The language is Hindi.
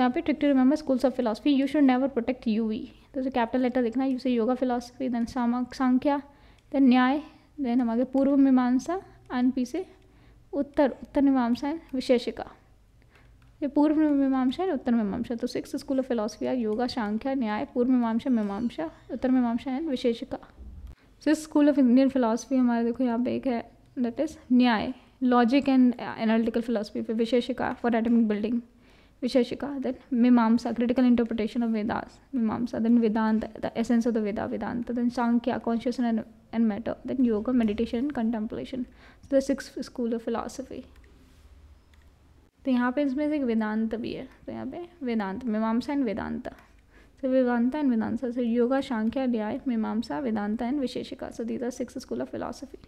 सो यहाँ पे trick to remember schools of philosophy you should never protect U V तो उसे कैपिटल लेटर देखना you say yoga philosophy then Sankhya then Nyaya then हमारे पूर्व मीमांसा एंड पी से उत्तर उत्तर मीमांसा एंड विशेषिका ये पूर्व मीमांसा एंड उत्तर मीमांसा तो six school of philosophy are yoga Sankhya Nyaya Purva Mimamsa Mimamsa Uttar Mimamsa and Vaisheshika six school of Indian philosophy हमारे देखो यहाँ पे एक है that is Nyaya logic and analytical philosophy पे Vaisheshika for atomic building Vaisheshika then Mimamsa critical interpretation of Vedas Mimamsa then Vedanta the essence of the Veda Vedanta than Sankhya conscious and and matter then yoga meditation contemplation the six school of philosophy तो यहाँ पे इसमें से एक वेदांत भी है तो यहाँ पे वेदांत मीमांसा एंड वेदांत सो तो Vedanta and Vedanta so yoga Sankhya Nyaya Mimamsa Vedanta and Vaisheshika so the the six school of philosophy